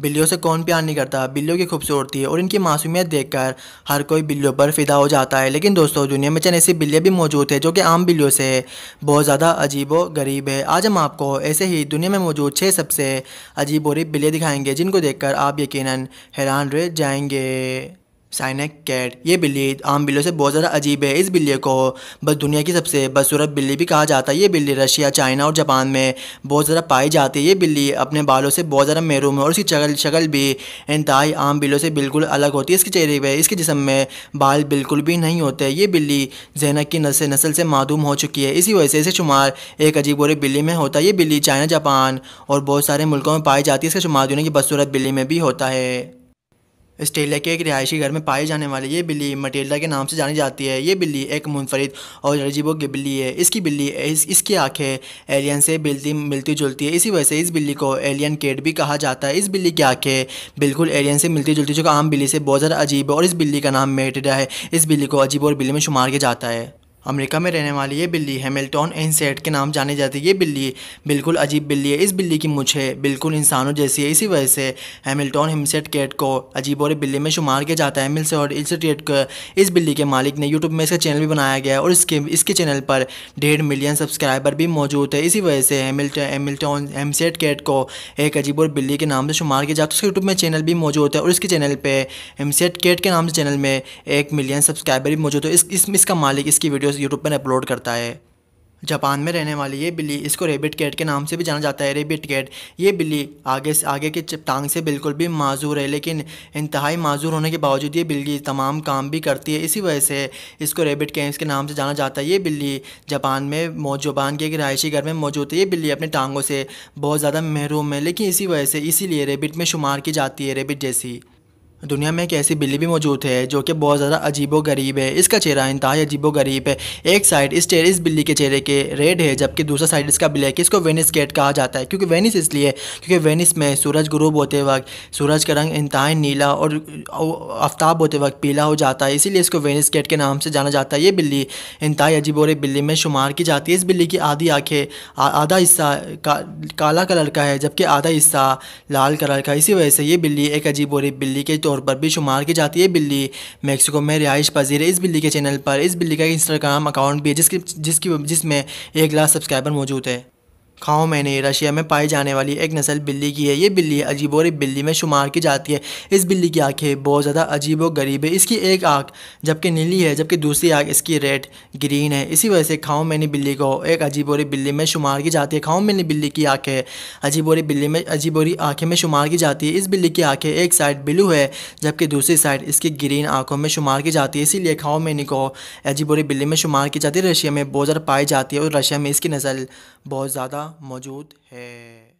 बिल्लियों से कौन प्यार नहीं करता बिल्लियों की खूबसूरती है और इनकी मासूमियत देखकर हर कोई बिल्लियों पर फिदा हो जाता है लेकिन दोस्तों दुनिया में चंद ऐसी बिल्लियाँ भी मौजूद है जो कि आम बिल्लियों से बहुत ज़्यादा अजीब व गरीब है आज हम आपको ऐसे ही दुनिया में मौजूद छः सबसे अजीब और बिल्ली दिखाएंगे जिनको देखकर आप यकीन हैरान रह जाएंगे साइनेक कैट ये बिल्ली आम बिल्ली से बहुत ज़्यादा अजीब है इस बिल्ली को बस दुनिया की सबसे बदसूरत बिल्ली भी कहा जाता है ये बिल्ली रशिया चाइना और जापान में बहुत ज़्यादा पाई जाती है ये बिल्ली अपने बालों से बहुत ज़्यादा महरूम है और इसकी चगल शक्ल भी इंतहाई आम बिल्ली से बिल्कुल अलग होती है इसके चेहरे पर इसके जिसम में बाल बिल्कुल भी नहीं होते ये बिल्ली जैनक की नस्ल नस्ल से मादूम हो चुकी है इसी वजह से इसे शुमार एक अजीब और बिल्ली में होता है ये बिल्ली चाइना जापान और बहुत सारे मुल्कों में पाई जाती है इसका शुमार दुनिया की बदसूरत बिल्ली में भी होता है ऑस्ट्रेलिया के एक रिहायशी घर में पाए जाने वाली ये बिल्ली मटेल्डा के नाम से जानी जाती है ये बिल्ली एक मुनफरद और रजीबो की बिल्ली है इसकी बिल्ली इस, इसकी आंखें एलियन से बिलती मिलती जुलती है इसी वजह से इस बिल्ली को एलियन केट भी कहा जाता है इस बिल्ली की आंखें बिल्कुल एलियन से मिलती जुलती जो आम बिल्ली से बहुत ज़्यादा अजीब है और इस बिल्ली का नाम मेटेडा है इस बिल्ली को अजीब और बिल्ली में शुमार किया जाता है अमेरिका में रहने वाली ये बिल्ली हैमिल्टन एनसेट के नाम जानी जाती है ये बिल्ली बिल्कुल अजीब बिल्ली है इस बिल्ली की मुझे बिल्कुल इंसानों जैसी है इसी वजह से हैमिल्टन हिमसेट कैट को अजीब और बिल्ली में शुमार किया जाता है मिल्स और को इस बिल्ली के मालिक ने यूट्यूब में इसका चैनल भी बनाया गया और इसके इसके चैनल पर डेढ़ मिलियन सब्सक्राइबर भी मौजूद है इसी वजह से हेमिल्टन हेमसेट कैट को एक अजीब और बिल्ली के नाम से शुमार किया जाता है उसके यूट्यूब में चैनल भी मौजूद है और इसके चैनल पर हेमसेट कैट के नाम से चैनल में एक मिलियन सब्सक्राइबर भी मौजूद है इस इसका मालिक इसकी वीडियो वीडियोस यूट्यूब पर अपलोड करता है जापान में रहने वाली ये बिल्ली इसको रेबिट कैट के नाम से भी जाना जाता है रेबिट कैट ये बिल्ली आगे से आगे के टांग से बिल्कुल भी माजूर है लेकिन इंतहाई माजूर होने के बावजूद ये बिल्ली तमाम काम भी करती है इसी वजह से इसको रेबिट कैट के नाम से जाना जाता है ये बिल्ली जापान में जापान के एक रहायशी घर में मौजूद है ये बिल्ली अपने टांगों से बहुत ज़्यादा महरूम है लेकिन इसी वजह से इसीलिए रेबिट में शुमार की जाती है रेबिट जैसी दुनिया में एक ऐसी बिल्ली भी मौजूद है जो कि बहुत ज़्यादा अजीबो गरीब है इसका चेहरा इंतहा अजीबो गरीब है एक साइड इस चेहरे इस बिल्ली के चेहरे के रेड है जबकि दूसरा साइड इसका ब्लैक इसको वेनिस गेट कहा जाता है क्योंकि वेनिस इसलिए क्योंकि वेनिस में सूरज गुरूब होते वक्त सूरज का रंग इंतहा नीला और आफ्ताब होते वक्त पीला हो जाता है इसीलिए इसको वेनिस गेट के नाम से जाना जाता है ये बिल्ली इंतहा अजीब और बिल्ली में शुमार की जाती है इस बिल्ली की आधी आँखें आधा हिस्सा काला कलर का है जबकि आधा हिस्सा लाल कलर का इसी वजह से ये बिल्ली एक अजीब और बिल्ली के तौर तौर पर भी शुमार की जाती है बिल्ली मैक्सिको में रिहाइश पजीर इस बिल्ली के चैनल पर इस बिल्ली का इंस्टाग्राम अकाउंट भी है जिसकी जिसकी जिसमें एक लाख सब्सक्राइबर मौजूद है खाओ मैंने रशिया में पाई जाने वाली एक नस्ल बिल्ली की है ये बिल्ली अजीब और बिल्ली में शुमार की जाती है इस बिल्ली की आंखें बहुत ज़्यादा अजीब और गरीब है इसकी एक आँख जबकि नीली है जबकि दूसरी आँख इसकी रेड ग्रीन है इसी वजह से खाओ मैंने बिल्ली को एक अजीब और बिल्ली में शुमार की जाती है खाओ मैंने बिल्ली की आँखें अजीब और बिल्ली में अजीब और आँखें में शुमार की जाती है इस बिल्ली की आँखें एक साइड ब्लू है जबकि दूसरी साइड इसकी ग्रीन आँखों में शुमार की जाती है इसीलिए खाओ मैनी को अजीब और बिल्ली में शुमार की जाती है रशिया में बहुत ज़्यादा पाई जाती है और रशिया में इसकी नस्ल बहुत ज़्यादा मौजूद है